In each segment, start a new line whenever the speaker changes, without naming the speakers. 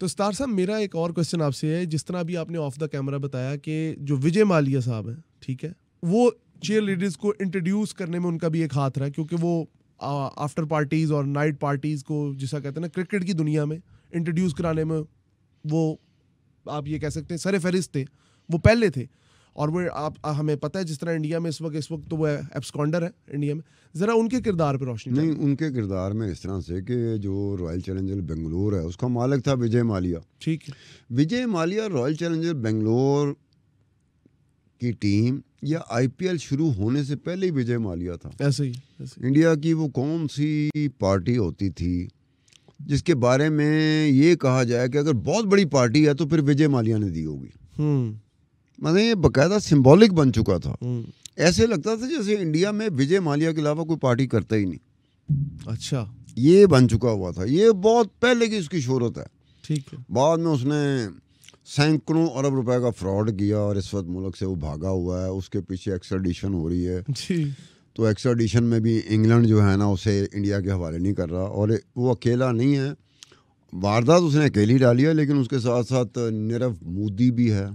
तो स्टार साहब मेरा एक और क्वेश्चन आपसे है जिस तरह अभी आपने ऑफ द कैमरा बताया कि जो विजय मालिया साहब हैं ठीक है वो चेयर लीडर्स को इंट्रोड्यूस करने में उनका भी एक हाथ रहा क्योंकि वो आफ्टर पार्टीज और नाइट पार्टीज को जिसा कहते हैं ना क्रिकेट की दुनिया में इंट्रोड्यूस कराने में वो आप ये कह सकते हैं सरे फहरिस्त थे वो पहले थे और वो आप हमें पता है जिस तरह इंडिया में इस वक्त इस वक्त तो वो एब्सकॉन्डर है इंडिया में ज़रा उनके किरदार पर
रोशनी नहीं उनके किरदार में इस तरह से कि जो रॉयल चैलेंजर बेंगलोर है उसका मालिक था विजय मालिया ठीक है विजय मालिया रॉयल चैलेंजर बेंगलोर की टीम या आईपीएल शुरू होने से पहले ही विजय मालिया था ऐसे ही ऐसे। इंडिया की वो कौन सी पार्टी होती थी जिसके बारे में ये कहा जाए कि अगर बहुत बड़ी पार्टी है तो फिर विजय मालिया ने दी होगी हम्म। मतलब ये बकायदा सिंबॉलिक बन चुका था हम्म। ऐसे लगता था जैसे इंडिया में विजय मालिया के अलावा कोई पार्टी करता ही नहीं अच्छा ये बन चुका हुआ था ये बहुत पहले की उसकी शोहरत है ठीक है बाद में उसने सैकड़ों अरब रुपए का फ्रॉड किया और इस वक्त मुल्क से वो भागा हुआ है उसके पीछे एक्सट्राडिशन हो रही है जी तो एक्सट्राडिशन में भी इंग्लैंड जो है ना उसे इंडिया के हवाले नहीं कर रहा और वो अकेला नहीं है वारदात उसने अकेली डाली है लेकिन उसके साथ साथ नीरव मोदी भी है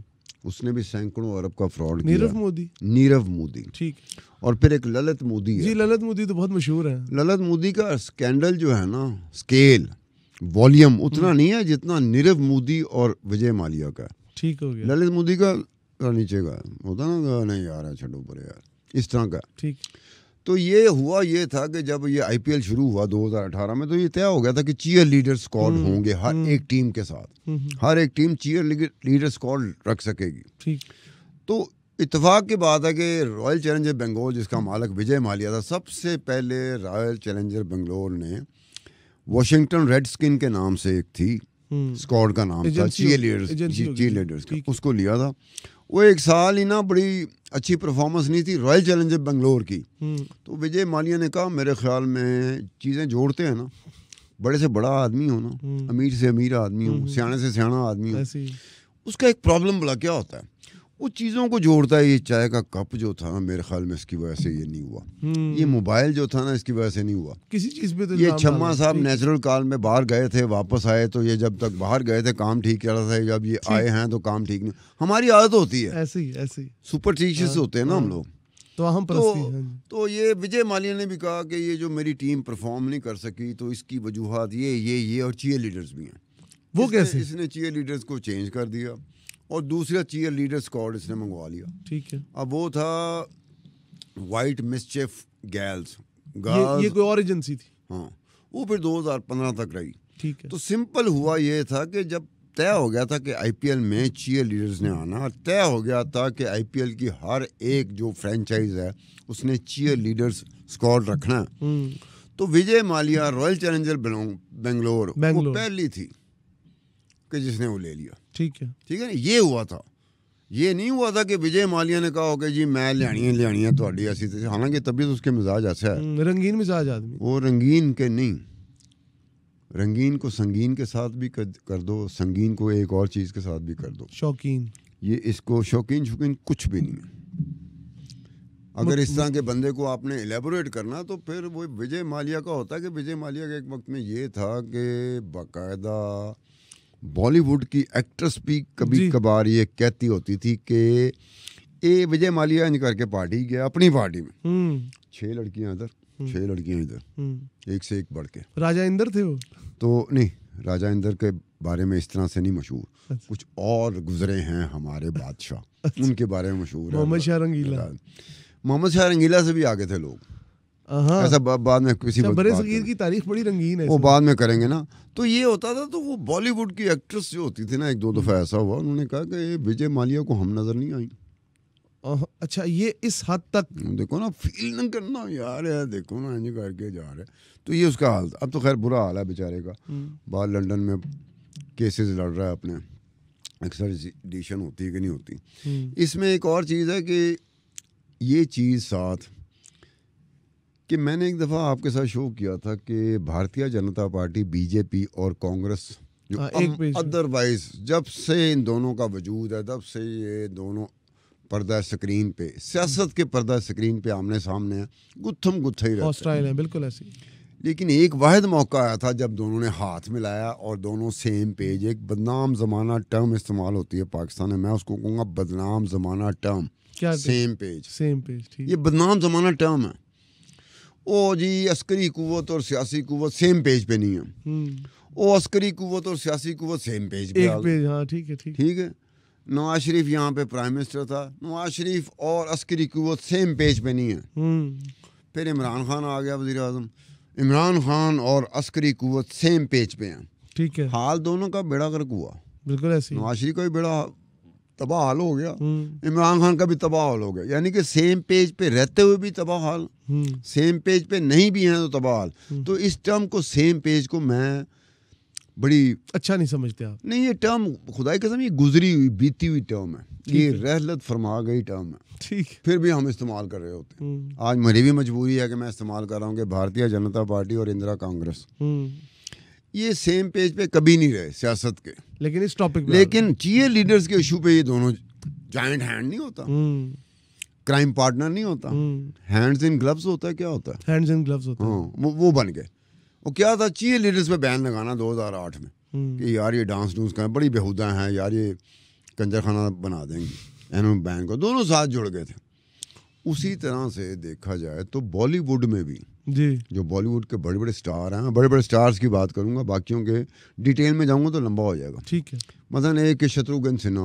उसने भी सैकड़ों अरब का फ्रॉड नीरव मोदी नीरव मोदी ठीक और फिर एक ललित मोदी जी
ललित मोदी तो बहुत मशहूर है
ललित मोदी का स्कैंडल जो है ना स्केल वॉल्यूम उतना हम्म। नहीं है जितना नीरव मोदी और विजय मालिया का ठीक हो गया ललित मोदी का नीचे का होता ना नहीं यार छोड़ो पर यार इस तरह का ठीक तो ये हुआ ये था कि जब ये आईपीएल शुरू हुआ 2018 में तो ये तय हो गया था कि चीयर लीडर स्क्वाड होंगे हर हम्म। एक टीम के साथ हम्म, हम्म। हर एक टीम चीयर लीडर स्क्वाड रख सकेगी तो इतफाक की बात है कि रॉयल चैलेंजर बेंगलोर जिसका मालक विजय मालिया था सबसे पहले रॉयल चैलेंजर बेंगलोर ने वॉशिंगटन रेड स्किन के नाम से एक थी स्कॉड का नाम था चीयर लीडर्स चीयर लीडर्स उसको लिया था वो एक साल ही ना बड़ी अच्छी परफॉर्मेंस नहीं थी रॉयल चैलेंजर बंगलोर की हम्म। तो विजय मालिया ने कहा मेरे ख्याल में चीज़ें जोड़ते हैं ना बड़े से बड़ा आदमी हो ना हम्म। अमीर से अमीर आदमी हो हम्म, सियाने से सियाना आदमी हो उसका एक प्रॉब्लम बड़ा क्या होता है वो चीज़ों को जोड़ता है ये चाय का कप जो था मेरे ख्याल में इसकी वजह से ये नहीं हुआ हम्म। ये मोबाइल जो था ना इसकी वजह से नहीं हुआ
किसी चीज़ पे तो ये छम्मा साहब नेचुरल
काल में बाहर गए थे वापस आए तो ये जब तक बाहर गए थे काम ठीक चल रहा था जब ये आए हैं तो काम ठीक नहीं हमारी आदत होती है ऐसे ही ऐसी ऐसी सुपरस्टिशियस हाँ, होते हैं ना हम हाँ। लोग तो हम तो, हाँ तो ये विजय मालिया ने भी कहा कि ये जो मेरी टीम परफॉर्म नहीं कर सकी तो इसकी वजूहत ये ये ये और चीयर लीडर्स भी हैं वो कैसे इसने चीयर लीडर्स को चेंज कर दिया और दूसरा चीयर लीडर स्कॉड इसने मंगवा लिया ठीक है अब वो था वाइट मिसचेफ गैल्स ये, ये कोई और एजेंसी थी हाँ वो फिर 2015 तक रही ठीक है तो सिंपल हुआ ये था कि जब तय हो गया था कि आईपीएल में चीयर लीडर्स ने आना और तय हो गया था कि आईपीएल की हर एक जो फ्रेंचाइज है उसने चीयर लीडर्स स्कॉड रखना हम्म। तो विजय मालिया रॉयल चैलेंजर बेंगलोर वो पहली थी कि जिसने वो ले लिया ठीक है ठीक है ना ये हुआ था ये नहीं हुआ था कि विजय मालिया ने कहा हो जी मैं लिया लिया ऐसी हालांकि तबीयत उसके मिजाज ऐसा है हम्म, रंगीन मिजाज आदमी वो रंगीन के नहीं रंगीन को संगीन के साथ भी कर, कर दो संगीन को एक और चीज़ के साथ भी कर दो शौकीन ये इसको शौकीन शौकीन कुछ भी नहीं अगर अगर इस तरह के बंदे को आपने एलेबोरेट करना तो फिर वो विजय मालिया का होता है कि विजय मालिया के एक वक्त में ये था कि बाकायदा बॉलीवुड की एक्ट्रेस भी कभी कभार ये कहती होती थी कि ये विजय मालिया इंज करके पार्टी गया अपनी पार्टी में हम्म। छह लड़कियां इधर हम्म। छह लड़कियां इधर हम्म। एक से एक बढ़ के राजा इंदर थे वो तो नहीं राजा इंदर के बारे में इस तरह से नहीं मशहूर अच्छा। कुछ और गुजरे हैं हमारे बादशाह अच्छा। उनके बारे में मशहूर है मोहम्मद शाह रंगीला मोहम्मद शाह रंगीला से भी आगे थे लोग Uh-huh. ऐसा बाद में किसी अच्छा, बड़े सगीर की तारीख बड़ी रंगीन है वो बाद में करेंगे ना तो ये होता था तो वो बॉलीवुड की एक्ट्रेस जो होती थी ना एक दो दफ़ा हम्म। ऐसा हुआ उन्होंने कहा कि विजय मालिया को हम नज़र नहीं आई अच्छा ये इस हद तक देखो ना फील ना करना यार है देखो ना इंज करके जा रहे तो ये उसका हाल अब तो खैर बुरा हाल है बेचारे का हम्म। बाहर लंदन में केसेस लड़ रहा है अपने एक्सट्राडिशन होती है कि नहीं होती हम्म। इसमें एक और चीज़ है कि ये चीज़ साथ कि मैंने एक दफ़ा आपके साथ शो किया था कि भारतीय जनता पार्टी बीजेपी और कांग्रेस जो हाँ, अदरवाइज जब से इन दोनों का वजूद है तब से ये दोनों पर्दा स्क्रीन पे सियासत के पर्दा स्क्रीन पे आमने सामने है गुत्थम गुत्था ही हॉस्टाइल है बिल्कुल ऐसे लेकिन एक वाद मौका आया था जब दोनों ने हाथ मिलाया और दोनों सेम पेज एक बदनाम जमाना टर्म इस्तेमाल होती है पाकिस्तान में मैं उसको कहूँगा बदनाम जमाना टर्म क्या सेम पेज सेम पेज ये बदनाम जमाना टर्म है वो जी अस्करी ਕੂਵਤ और सियासी ਕੂਵਤ सेम पेज पे नहीं है वो अस्करी कुवत और सियासी कुवत सेम पेज पे पेज हाँ ठीक है ठीक ठीक है नवाज शरीफ यहाँ पे प्राइम मिनिस्टर था नवाज शरीफ और अस्करी कुवत सेम पेज पे नहीं है फिर इमरान खान आ गया वजी अजम इमरान खान और अस्करी कुवत सेम पेज पे हैं ठीक है हाल दोनों का बेड़ा गर्क हुआ बिल्कुल ऐसे नवाज शरीफ का भी बेड़ा तबाह हाल हो गया इमरान खान का भी तबाह हाल हो गया यानी कि सेम पेज पे रहते हुए भी तबाह हाल हम्म। सेम पेज पे नहीं भी हैं तो तबाल हम्म। तो इस टर्म को सेम पेज को मैं बड़ी अच्छा नहीं समझते आप नहीं ये टर्म खुदाई कसम ये गुजरी हुई बीती हुई टर्म है ये रहलत फरमा गई टर्म है ठीक फिर भी हम इस्तेमाल कर रहे होते हैं हम्म। आज मेरी भी मजबूरी है कि मैं इस्तेमाल कर रहा हूँ कि भारतीय जनता पार्टी और इंदिरा कांग्रेस ये सेम पेज पे कभी नहीं रहे सियासत के लेकिन इस टॉपिक लेकिन चीयर लीडर्स के इशू पे ये दोनों ज्वाइंट हैंड नहीं होता क्राइम पार्टनर नहीं होता हैंड्स इन ग्लव्स होता है क्या होता है हैंड्स इन ग्लव्स होता है हाँ, वो, वो बन गए वो क्या था चीयर लीडर्स पे बैन लगाना 2008 में हम्म। कि यार ये डांस डूस करें बड़ी बेहुदा हैं यार ये कंजर खाना बना देंगे एनम बैन को दोनों साथ जुड़ गए थे उसी तरह से देखा जाए तो बॉलीवुड में भी जी जो बॉलीवुड के बड़े बड़े स्टार हैं बड़े बड़े स्टार्स की बात करूंगा बाकियों के डिटेल में जाऊंगा तो लंबा हो जाएगा ठीक है मतलब एक शत्रुघ्न सिन्हा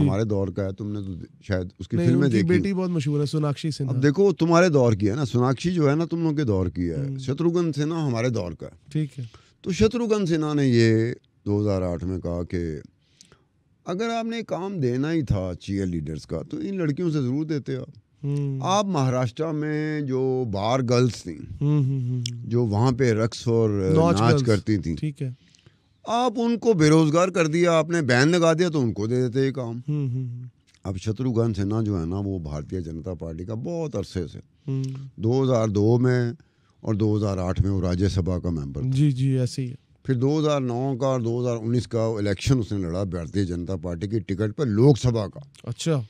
हमारे दौर का है तुमने तो शायद उसकी फिल्में देखी बेटी बहुत मशहूर है
सोनाक्षी सिन्हा अब
देखो तुम्हारे दौर की है ना सोनाक्षी जो है ना तुम लोग के दौर की है हम्म। शत्रुघ्न सिन्हा हमारे दौर का है ठीक है तो शत्रुघ्न सिन्हा ने ये दो में कहा कि अगर आपने काम देना ही था चीयर लीडर्स का तो इन लड़कियों से ज़रूर देते आप हम्म। आप महाराष्ट्र में जो बार गर्ल्स थी हम्म, हम्म, जो वहाँ पे रक्स और नाच, नाच करती थी ठीक है आप उनको बेरोजगार कर दिया आपने बैन लगा दिया तो उनको दे देते ये काम अब शत्रुघ्न सिन्हा जो है ना वो भारतीय जनता पार्टी का बहुत अरसे से 2002 में और 2008 में वो राज्यसभा का मेंबर था। जी जी ऐसे ही फिर 2009 का और 2019 का इलेक्शन उसने लड़ा भारतीय जनता पार्टी की टिकट पर लोकसभा का अच्छा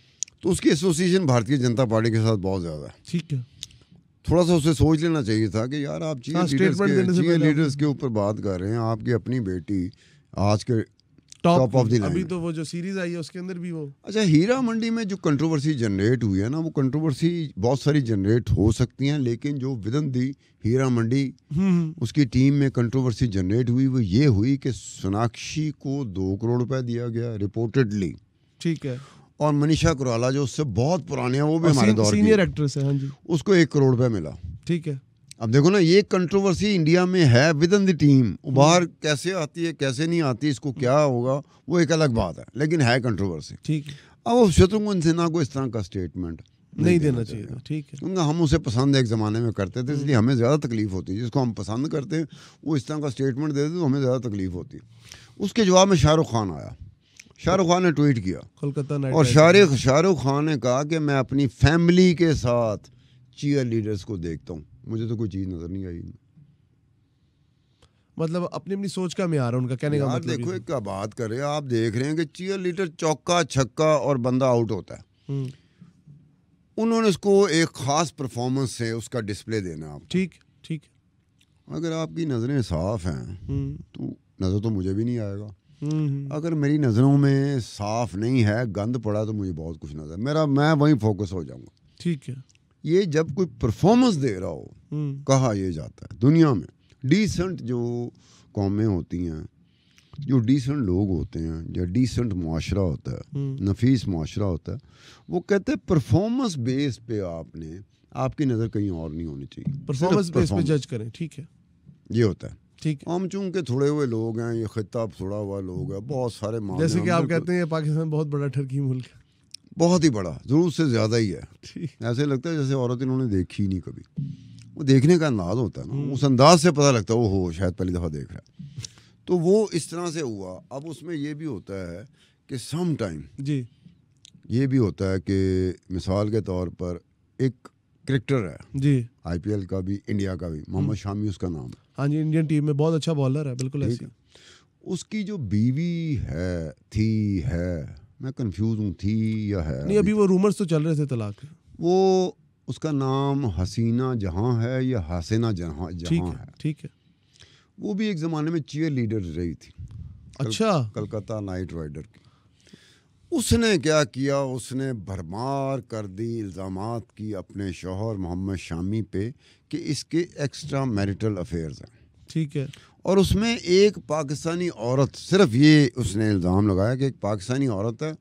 तो उसकी एसोसिएशन भारतीय जनता पार्टी के साथ बहुत ज़्यादा ठीक है थोड़ा सा उसे सोच लेना चाहिए था कि यार आप हाँ, चीफ लीडर्स के चीफ लीडर्स के ऊपर बात कर रहे हैं आपकी अपनी बेटी आज के टॉप ऑफ द अभी
तो वो जो सीरीज आई है उसके अंदर भी वो
अच्छा हीरा मंडी में जो कंट्रोवर्सी जनरेट हुई है ना वो कंट्रोवर्सी बहुत सारी जनरेट हो सकती हैं लेकिन जो विदन दी हीरा मंडी हम्म, हम्म। उसकी टीम में कंट्रोवर्सी जनरेट हुई वो ये हुई कि सोनाक्षी को दो करोड़ रुपए दिया गया रिपोर्टेडली ठीक है और मनीषा कुराला जो उससे बहुत पुराने हैं वो भी हमारे दौर सीनियर एक्ट्रेस है हाँ जी उसको एक करोड़ रुपया मिला ठीक है अब देखो ना ये कंट्रोवर्सी इंडिया में है विद इन द टीम उभार कैसे आती है कैसे नहीं आती इसको क्या होगा वो एक अलग बात है लेकिन है कंट्रोवर्सी ठीक अब शत्रुघ्न सिन्हा को इस तरह का स्टेटमेंट नहीं, नहीं देना चाहिए ठीक है क्योंकि हम उसे पसंद एक ज़माने में करते थे इसलिए हम्म। हमें ज़्यादा तकलीफ होती है जिसको हम पसंद करते हैं वो इस तरह का स्टेटमेंट देते तो हमें ज़्यादा तकलीफ होती है उसके जवाब में शाहरुख खान आया शाहरुख खान ने ट्वीट किया कोलकाता और शाहरुख शाहरुख खान ने कहा कि मैं अपनी फैमिली के साथ चीयर लीडर्स को देखता हूँ मुझे तो कोई चीज़ नज़र नहीं आई
मतलब अपनी अपनी सोच का मैं आ रहा उनका कहने का मतलब देखो एक
तो। बात हैं आप देख रहे हैं कि चीयर लीडर चौका छक्का और बंदा आउट होता है हम्म। उन्होंने उसको एक ख़ास परफॉर्मेंस से उसका डिस्प्ले देना आप ठीक ठीक अगर आपकी नज़रें साफ हैं हम्म। तो नज़र तो मुझे भी नहीं आएगा हम्म। अगर मेरी नज़रों में साफ नहीं है गंद पड़ा तो मुझे बहुत कुछ नजर मेरा मैं वहीं फोकस हो जाऊंगा ठीक है ये जब कोई परफॉर्मेंस दे रहा हो हम्म। कहा यह जाता है दुनिया में डिसेंट जो कौमें होती हैं जो डिसेंट लोग होते हैं या डिसेंट माशरा होता है हम्म। नफीस माशरा होता है वो कहते हैं परफॉर्मेंस बेस पे आपने आपकी नज़र कहीं और नहीं होनी चाहिए परफॉर्मेंस बेस पे जज करें ठीक है ये होता है ठीक हम चूंकि थोड़े हुए लोग हैं ये खिताब थोड़ा हुआ लोग है बहुत सारे मामले जैसे कि आप तो कहते
हैं पाकिस्तान बहुत बड़ा ठरकी मुल्क है
बहुत ही बड़ा ज़रूर से ज़्यादा ही है ऐसे लगता है जैसे औरत इन्होंने देखी ही नहीं कभी वो देखने का अंदाज होता है ना हम्म। उस अंदाज से पता लगता है वो हो शायद पहली दफ़ा देख रहा है तो वो इस तरह से हुआ अब उसमें ये भी होता है कि सम टाइम जी ये भी होता है कि मिसाल के तौर पर एक क्रिकेटर है जी आईपीएल का भी इंडिया का भी मोहम्मद हम्म। शामी उसका नाम है
हाँ जी इंडियन टीम में बहुत अच्छा बॉलर है बिल्कुल ऐसी
उसकी जो बीवी है थी है मैं कंफ्यूज हूँ थी या है नहीं अभी
वो रूमर्स तो चल रहे थे तलाक
वो उसका नाम हसीना जहाँ है या हसीना जहाँ जहाँ है ठीक है वो भी एक ज़माने में चीयर लीडर रही थी अच्छा कलकत्ता नाइट राइडर की उसने क्या किया उसने भरमार कर दी इल्ज़ाम की अपने शोहर मोहम्मद शामी पे कि इसके एक्स्ट्रा मैरिटल अफेयर्स हैं ठीक है और उसमें एक पाकिस्तानी औरत सिर्फ ये उसने इल्ज़ाम लगाया कि एक पाकिस्तानी औरत है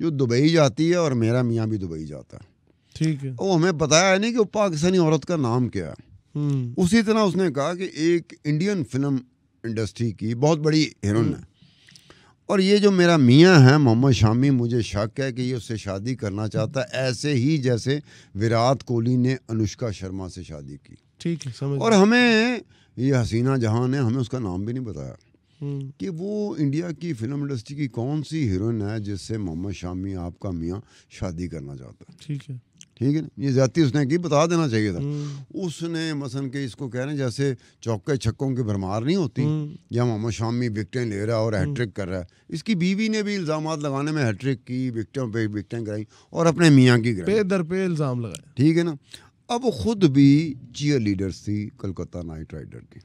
जो दुबई जाती है और मेरा मियाँ भी दुबई जाता है ठीक है वो हमें बताया नहीं कि वो पाकिस्तानी औरत का नाम क्या है हम्म। उसी तरह उसने कहा कि एक इंडियन फिल्म इंडस्ट्री की बहुत बड़ी हिरोन है और ये जो मेरा मियाँ है मोहम्मद शामी मुझे शक है कि ये उससे शादी करना चाहता है ऐसे ही जैसे विराट कोहली ने अनुष्का शर्मा से शादी की ठीक है समझ और हमें ये हसीना जहाँ ने हमें उसका नाम भी नहीं बताया हम्म। कि वो इंडिया की फिल्म इंडस्ट्री की कौन सी हीरोइन है जिससे मोहम्मद शामी आपका मियाँ शादी करना चाहता है ठीक है ठीक है ये ज्यादा उसने की बता देना चाहिए था हम्म। उसने मसन के इसको कह रहे हैं जैसे चौके छक्कों की भरमार नहीं होती हम्म। या मोहम्मद शामी विकटें ले रहा है और हैट्रिक हम्म। कर रहा है इसकी बीवी ने भी इल्ज़ाम लगाने में हैट्रिक की विकटों पे विकटें कराई और अपने मियाँ की पे दर पे इल्ज़ाम लगाए ठीक है ना अब खुद भी चीयर लीडर्स थी कलकत्ता नाइट राइडर की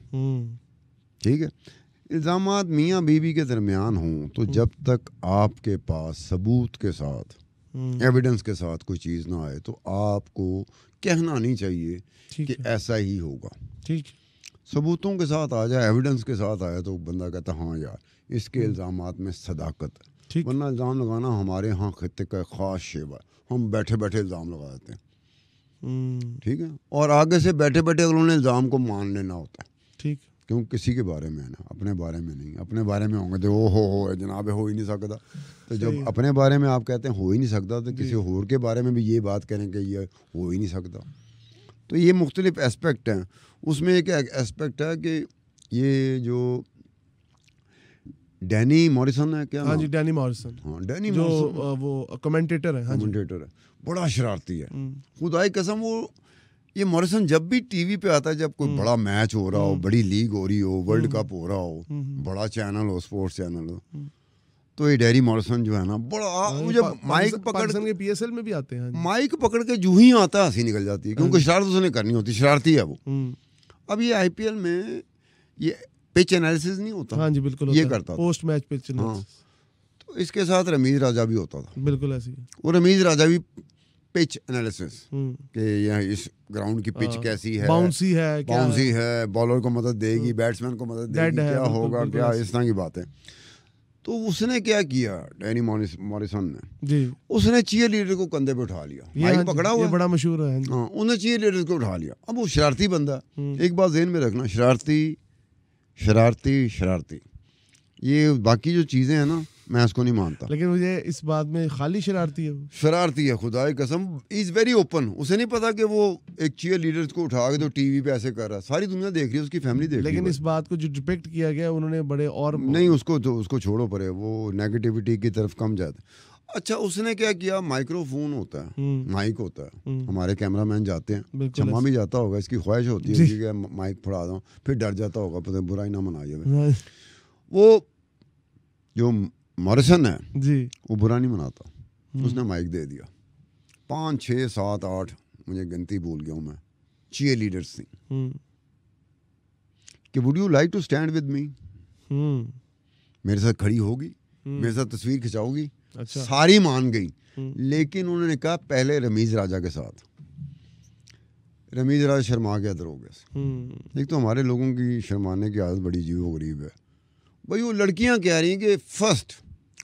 ठीक है इल्ज़ाम मियाँ बीवी के दरमियान हों तो जब तक आपके पास सबूत के साथ एविडेंस हम्म। के साथ कोई चीज़ ना आए तो आपको कहना नहीं चाहिए कि ऐसा ही होगा ठीक सबूतों के साथ आ जाए एविडेंस के साथ आया तो बंदा कहता हाँ यार इसके हम्म। इल्ज़ाम में सदाकत है वरना इल्ज़ाम लगाना हमारे यहाँ खत्े का ख़ास शेवा हम बैठे बैठे इल्ज़ाम लगा देते हैं हम्म। ठीक है और आगे से बैठे बैठे अगर उन्होंने इल्ज़ाम को मान लेना होता है ठीक क्यों किसी के बारे में है ना अपने बारे में नहीं अपने बारे में होंगे तो वो हो हो जनाब हो ही नहीं सकता तो जब अपने बारे में आप कहते हैं हो ही नहीं सकता तो किसी और के बारे में भी ये बात करें कि ये हो ही नहीं सकता तो ये मुख्तलिफ एस्पेक्ट हैं उसमें एक एस्पेक्ट है कि ये जो डैनी मॉरिसन है क्या हाँ जी डैनी मॉरिसन हाँ डैनी मॉरिसन वो कमेंटेटर है हाँ कमेंटेटर है बड़ा शरारती है हम्म। खुदाई कसम वो ये मॉरिसन जब भी टीवी पे आता है जब कोई हम्म। बड़ा मैच हो रहा हो हम्म। बड़ी लीग हो रही हो वर्ल्ड हम्म। कप हो रहा हो बड़ा चैनल हो स्पोर्ट्स चैनल हो तो ये डेरी मॉरिसन जो है ना बड़ा हाँ, मुझे माइक पकड़ के
पीएसएल में भी आते हैं
हाँ माइक पकड़ के जू ही आता है हंसी निकल जाती है हाँ क्योंकि शरारत उसने करनी होती शरारती है वो अब ये आईपीएल में ये पिच एनालिसिस नहीं होता हाँ जी बिल्कुल ये करता पोस्ट मैच पिच हाँ तो इसके साथ रमीज राजा भी होता था बिल्कुल ऐसे वो रमीज राजा भी पिच एनालिसिस hmm. कि यहाँ इस ग्राउंड की पिच हाँ। कैसी है बाउंसी है बाउंसी है, है बॉलर को मदद देगी बैट्समैन hmm. को मदद देगी क्या है, होगा बिल्कुल क्या इस तरह की बातें तो उसने क्या किया डैनी मॉरिसन ने जी उसने चीयर लीडर को कंधे पे उठा लिया माइक हाँ पकड़ा हुआ बड़ा मशहूर है हाँ, हाँ उन्हें चीयर लीडर को उठा लिया अब वो शरारती बंदा hmm. एक बात जहन में रखना शरारती शरारती शरारती ये बाकी जो चीज़ें हैं ना मैं उसको नहीं मानता
लेकिन मुझे इस बात में खाली शरारती है
शरारती है खुदा कसम इज वेरी ओपन उसे नहीं पता कि वो एक चीयर लीडर को उठा के तो टीवी पे ऐसे कर रहा है सारी दुनिया देख रही है उसकी फैमिली देख लेकिन इस बात को जो डिपेक्ट किया गया उन्होंने बड़े और नहीं उसको तो उसको छोड़ो परे वो नेगेटिविटी की तरफ कम जाते अच्छा उसने क्या किया माइक्रोफोन होता है माइक हम्म। होता है हम्म। हमारे कैमरा मैन जाते हैं चम्मा भी जाता होगा इसकी ख्वाहिश होती है कि माइक फड़ा दो फिर डर जाता होगा पता बुराई ना मना जाए हाँ। वो जो मॉरिसन है जी वो बुरा नहीं मनाता हम्म। उसने माइक दे दिया पाँच छः सात आठ मुझे गिनती भूल गया हूँ मैं चीयर लीडर्स थी हम्म। कि would you like to stand with me मेरे साथ खड़ी होगी हम्म। मेरे साथ तस्वीर खिंचाओगी अच्छा। सारी मान गई लेकिन उन्होंने कहा पहले रमीज राजा के साथ रमीज राजा शर्मा अदर हो गए एक तो हमारे लोगों की शर्माने की आदत बड़ी जीव गरीब है भाई वो लड़कियां कह रही हैं कि फर्स्ट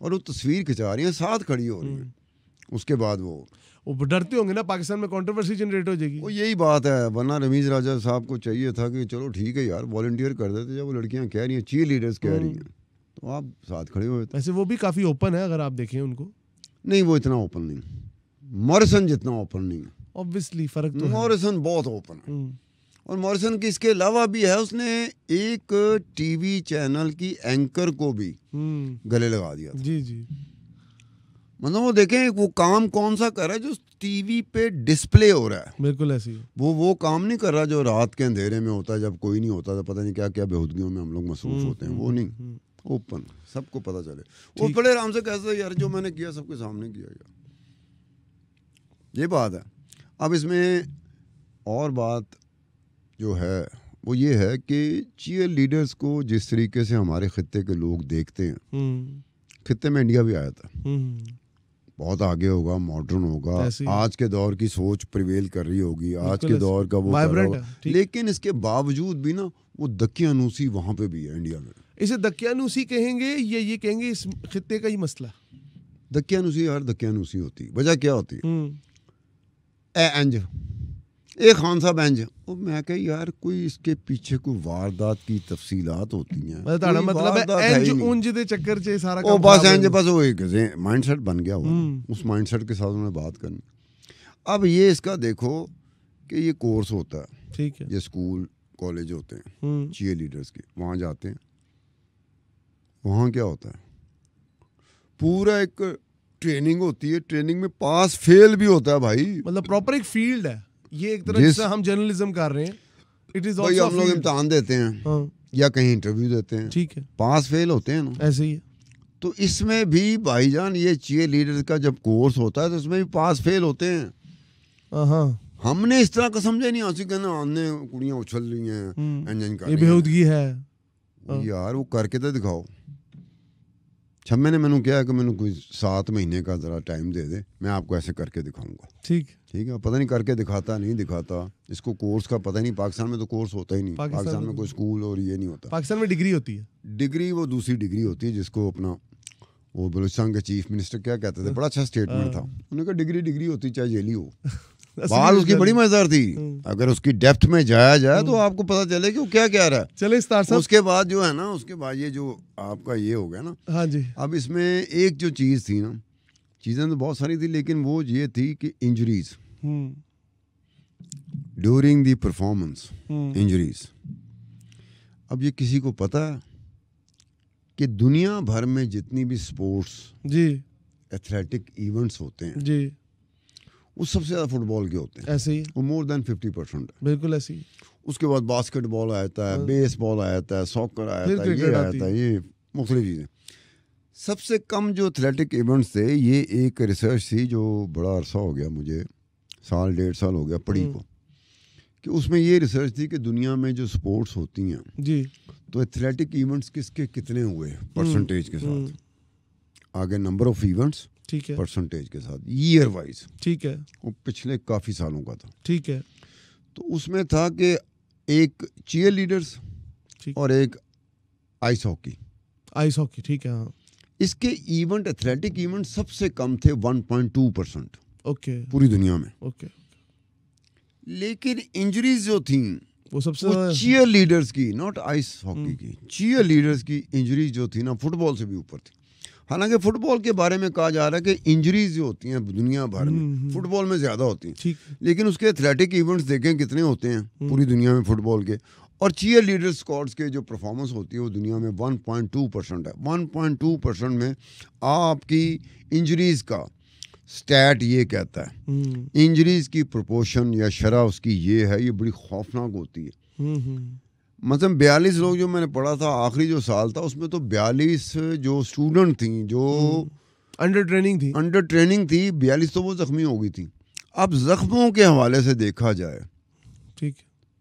और वो तस्वीर खिंचा रही है साथ खड़ी हो रही है हम्म। उसके बाद वो वो डरते होंगे ना पाकिस्तान में कंट्रोवर्सी जनरेट हो जाएगी वो यही बात है वरना रमीज राजा साहब को चाहिए था कि चलो ठीक है यार वॉल्टियर कर देते जब वो लड़कियाँ कह रही हैं चीयर लीडर्स कह रही हम्म। हैं तो आप साथ खड़े हुए ऐसे वो भी काफ़ी ओपन है अगर आप देखें उनको नहीं वो इतना ओपन नहीं मॉरिसन जितना ओपन नहीं है ऑब्वियसली फर्क तो मॉरिसन बहुत ओपन है हम्म। और मॉरिसन की इसके अलावा भी है उसने एक टीवी चैनल की एंकर को भी हम्म। गले लगा दिया जी जी मतलब वो देखें वो काम कौन सा कर रहा है जो टीवी पे डिस्प्ले हो रहा है बिल्कुल ऐसी वो वो काम नहीं कर रहा जो रात के अंधेरे में होता है जब कोई नहीं होता तो पता नहीं क्या क्या बेहूदगियों में हम लोग महसूस हम्म, होते हैं वो हम्म, नहीं ओपन सबको पता चले वो बड़े आराम से कहते यार जो मैंने किया सबके सामने किया गया ये बात है अब इसमें और बात जो है वो ये है कि चीयर लीडर्स को जिस तरीके से हमारे खत्े के लोग देखते हैं हम्म। खत्े में इंडिया भी आया था हम्म। बहुत आगे होगा मॉडर्न होगा आज के दौर की सोच प्रिवेल कर रही होगी आज के दौर का वो वाइब्रेंट लेकिन इसके बावजूद भी ना वो दकियानूसी वहां पे भी है इंडिया में
इसे दकियानूसी कहेंगे या ये कहेंगे इस खत्े का
ही मसला दकियानूसी हर दकियानूसी होती वजह क्या होती है हम्म। ए एंज ये खान साहब इंज ਉਹ ਮੈਂ ਕਿਹਾ ਯਾਰ ਕੋਈ ਇਸਕੇ ਪਿੱਛੇ ਕੋਈ ਵਾਰਦਾਤ ਦੀ ਤਫਸੀਲਾਤ ਹੋਤੀ ਹੈ मतलब ਤੁਹਾਡਾ ਮਤਲਬ ਹੈ ਇੰਜ ਉੰਜ
ਦੇ ਚੱਕਰ 'ਚ ਸਾਰਾ ਕੰਮ ਉਹ ਬਸ ਇੰਜ
ਬਸ ਉਹ ਇੱਕ ਮਾਈਂਡਸੈਟ हुआ हम्म। उस माइंडसेट के साथ उन्होंने बात करनी अब ये इसका देखो कि ये कोर्स होता है ठीक है ये स्कूल कॉलेज होते हैं चीयर हम्म। लीडर्स के वहाँ जाते हैं वहाँ क्या होता है पूरा एक ट्रेनिंग होती है ट्रेनिंग में पास फेल भी होता है भाई मतलब प्रॉपर एक फील्ड है ये एक तरह से हम जर्नलिज्म कर रहे हैं इट इज ऑल्सो हम लोग इम्तिहान देते हैं हाँ। या कहीं इंटरव्यू देते हैं ठीक है पास फेल होते हैं ना ऐसे ही है। तो इसमें भी भाईजान ये चीयर लीडर का जब कोर्स होता है तो इसमें भी पास फेल होते हैं हाँ, हाँ हमने इस तरह का समझे नहीं आसी कहना हमने कुड़ियाँ उछल रही हैं इंजन हम्म। का बेहूदगी है यार वो करके तो दिखाओ छम्मे ने मैंने कहा कि मैंने कोई सात महीने का ज़रा टाइम दे दे मैं आपको ऐसे करके दिखाऊंगा ठीक ठीक है पता नहीं करके दिखाता नहीं दिखाता इसको कोर्स का पता ही नहीं पाकिस्तान में तो कोर्स होता ही नहीं पाकिस्तान, पाकिस्तान में तो कोई स्कूल और ये नहीं होता पाकिस्तान में डिग्री होती है डिग्री वो दूसरी डिग्री होती है जिसको अपना वो बलूचिस्तान के चीफ मिनिस्टर क्या कहते थे बड़ा अच्छा स्टेटमेंट हाँ। था उन्होंने कहा डिग्री डिग्री होती चाहे जेली हो बाल उसकी बड़ी मजेदार थी hmm. अगर उसकी डेप्थ में जाया जाए तो hmm. आपको पता चले कि वो क्या कह रहा है चले साहब उसके बाद जो है ना उसके बाद ये जो आपका ये हो गया ना हाँ जी अब इसमें एक जो चीज़ थी ना चीज़ें तो बहुत सारी थी लेकिन वो ये थी कि injuries during the performance injuries अब ये किसी को पता है कि दुनिया भर में जितनी भी स्पोर्ट्स जी एथलेटिक इवेंट्स होते हैं जी वो सबसे ज़्यादा फुटबॉल के होते हैं ऐसे ही वो मोर देन फिफ्टी परसेंट बिल्कुल ऐसे ही उसके बाद बास्केटबॉल जाता है बेस हाँ। बॉल जाता है सॉकर आता है ये आता है ये मुख्तलि चीज़ें सबसे कम जो एथलेटिक इवेंट्स थे ये एक रिसर्च थी जो बड़ा अरसा हो गया मुझे साल डेढ़ साल हो गया पढ़ी हाँ। को कि उसमें ये रिसर्च थी कि दुनिया में जो स्पोर्ट्स होती हैं जी तो एथलेटिक इवेंट्स किसके कितने हुए परसेंटेज हम्म, के साथ हम्म। आगे नंबर ऑफ इवेंट्स ठीक है परसेंटेज के साथ ईयर वाइज ठीक है वो पिछले काफ़ी सालों का था ठीक है तो उसमें था कि एक चीयर लीडर्स और एक आइस हॉकी आइस हॉकी ठीक है हाँ इसके इवेंट एथलेटिक इवेंट सबसे कम थे 1.2 परसेंट ओके पूरी दुनिया में ओके लेकिन इंजरीज जो थी वो सबसे चीयर लीडर्स की नॉट आइस हॉकी की चीयर लीडर्स की इंजरीज जो थी ना फुटबॉल से भी ऊपर थी हालांकि फुटबॉल के बारे में कहा जा रहा है कि इंजरीज जो होती हैं दुनिया भर में हम्म, हम्म। फुटबॉल में ज़्यादा होती हैं लेकिन उसके एथलेटिक इवेंट्स देखें कितने होते हैं हम्म। पूरी दुनिया में फुटबॉल के और चीयर लीडर स्कॉट्स के जो परफॉर्मेंस होती है वो दुनिया में 1.2 परसेंट है 1.2 परसेंट में आपकी इंजरीज का स्टैट ये कहता है इंजरीज की प्रपोशन या शरा उसकी ये है ये बड़ी खौफनाक होती
है
मतलब बयालीस लोग जो मैंने पढ़ा था आखिरी जो साल था उसमें तो बयालीस जो स्टूडेंट हम्म। थी जो अंडर ट्रेनिंग थी अंडर ट्रेनिंग थी बयालीस तो वो जख्मी हो गई थी अब जख्मों के हवाले से देखा जाए ठीक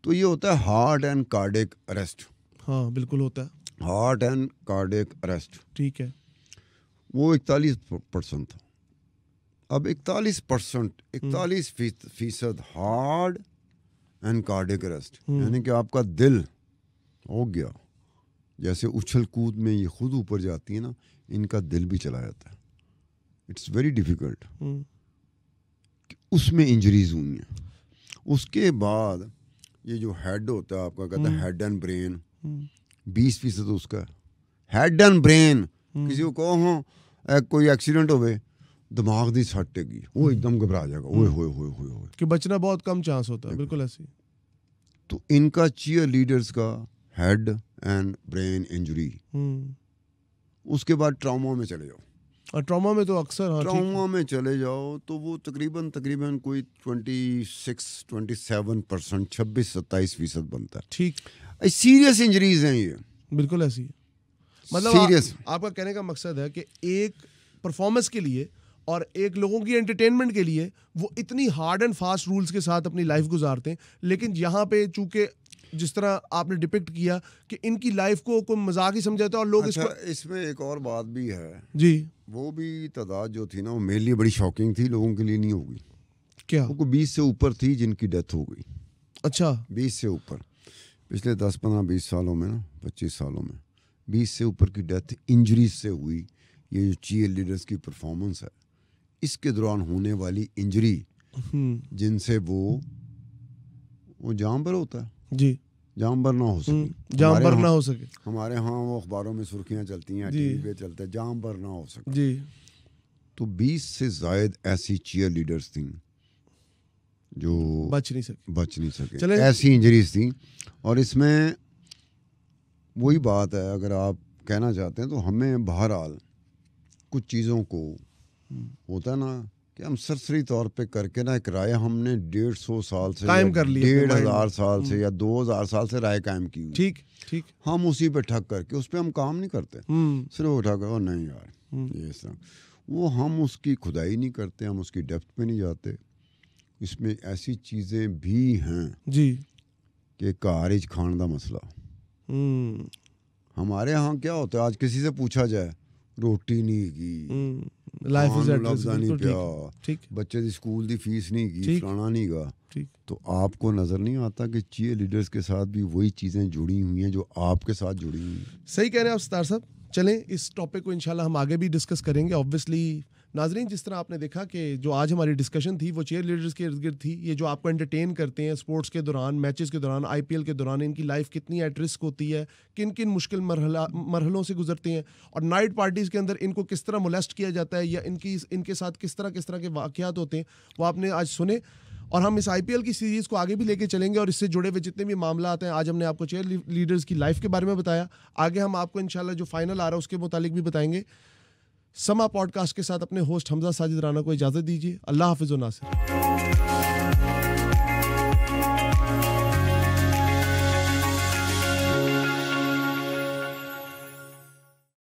तो ये होता है हार्ट एंड कार्डिक अरेस्ट
हाँ बिल्कुल होता है
हार्ट एंड कार्डिक अरेस्ट ठीक है वो इकतालीस परसेंट था अब इकतालीस परसेंट इकतालीस फीसद हार्ड एंड कार्डिक अरेस्ट यानी कि आपका दिल हो गया जैसे उछल कूद में ये खुद ऊपर जाती है ना इनका दिल भी चला जाता है इट्स वेरी डिफिकल्ट उसमें इंजरीज हुई हैं उसके बाद ये जो हेड होता है आपका कहता है हेड एंड ब्रेन बीस फीसद उसका हेड एंड ब्रेन किसी को कहो हाँ, एक कोई एक्सीडेंट हो दिमाग दी सटेगी वो हम्म। एकदम घबरा जाएगा ओए होए होए होए कि
बचना बहुत कम चांस होता है बिल्कुल ऐसे
तो इनका चीयर लीडर्स का हेड एंड ब्रेन इंजरी उसके बाद ट्रामा में चले जाओ और ट्रामा में तो अक्सर हाँ, ट्रामा में चले जाओ तो वो तकरीबन तकरीबन कोई twenty six twenty seven percent छब्बीस सत्ताईस फीसद बनता है ठीक सीरियस इंजरीज हैं ये बिल्कुल ऐसी है। मतलब सीरियस आ, आपका कहने का मकसद है कि एक
परफॉर्मेंस के लिए और एक लोगों की एंटरटेनमेंट के लिए वो इतनी हार्ड एंड फास्ट रूल्स के साथ अपनी लाइफ गुजारते हैं लेकिन यहाँ पे चूंकि जिस तरह आपने डिपिक्ट किया
कि इनकी लाइफ को कोई मजाक ही समझाता और लोग अच्छा, इसमें एक और बात भी है जी वो भी तादाद जो थी ना वो मेरे लिए बड़ी शॉकिंग थी लोगों के लिए नहीं होगी क्या उनको बीस से ऊपर थी जिनकी डेथ हो गई अच्छा बीस से ऊपर पिछले दस पंद्रह बीस सालों में ना पच्चीस सालों में बीस से ऊपर की डेथ इंजरीज से हुई ये जो चीय लीडर्स की परफॉर्मेंस है इसके दौरान होने वाली इंजरी हम्म। जिनसे वो वो जाम पर होता है जी जानबर ना हो हम्म, सके जानबर ना हो सके हमारे यहाँ वो अखबारों में सुर्खियाँ चलती हैं टीवी पे चलते हैं जानबर ना हो सके जी तो 20 से जायद ऐसी चीयर लीडर्स थी जो बच नहीं सके बच नहीं सके चले ऐसी इंजरीज थी और इसमें वही बात है अगर आप कहना चाहते हैं तो हमें बहरहाल कुछ चीज़ों को हम्म। होता ना कि हम सरसरी तौर पे करके ना एक राय हमने डेढ़ सौ साल से कायम कर लिया डेढ़ हजार साल से हम्म। या दो हजार साल से राय कायम की ठीक ठीक हम उसी पे ठग करके उस पर हम काम नहीं करते हम्म। सिर्फ उठा कर नहीं यार हम्म। ये सब वो हम उसकी खुदाई नहीं करते हम उसकी डेप्थ पे नहीं जाते इसमें ऐसी चीज़ें भी हैं जी कि कारिज खान का मसला हमारे यहाँ क्या होता है आज किसी से पूछा जाए ਰੋਟੀ ਨਹੀਂ ਗਈ ਲਾਈਫ ਇਜ਼ ਐਟ ਰਿਸਕ ਨਹੀਂ ਪਿਆ बच्चे ਦੀ ਸਕੂਲ ਦੀ ਫੀਸ ਨਹੀਂ ਗਈ ਫਲਾਣਾ ਨਹੀਂਗਾ तो आपको नजर नहीं आता कि चीयर लीडर्स के साथ भी वही चीजें जुड़ी हुई हैं जो आपके साथ जुड़ी हुई हैं सही कह रहे हैं आप सतार साहब चलें इस टॉपिक को इंशाल्लाह हम आगे भी डिस्कस करेंगे
ऑब्वियसली नाजरीन जिस तरह आपने देखा कि जो आज हमारी डिस्कशन थी वो चेयर लीडर्स के इर्द गिर्द थी ये जो आपको एंटरटेन करते हैं स्पोर्ट्स के दौरान मैचेस के दौरान आईपीएल के दौरान इनकी लाइफ कितनी एट रिस्क होती है किन किन मुश्किल मरहला मरहलों से गुजरते हैं और नाइट पार्टीज़ के अंदर इनको किस तरह मोलेस्ट किया जाता है या इनकी इनके साथ किस तरह किस तरह के वाक़ात होते हैं वो आपने आज सुने और हम इस आई की सीरीज़ को आगे भी लेके चलेंगे और इससे जुड़े हुए जितने भी मामला आते हैं आज हमने आपको चेयर लीडर्स की लाइफ के बारे में बताया आगे हम आपको इन जो फाइनल आ रहा है उसके मुतालिक भी बताएंगे समा पॉडकास्ट के साथ अपने होस्ट हमजा साजिद राना को इजाजत दीजिए अल्लाह हाफिज नासिर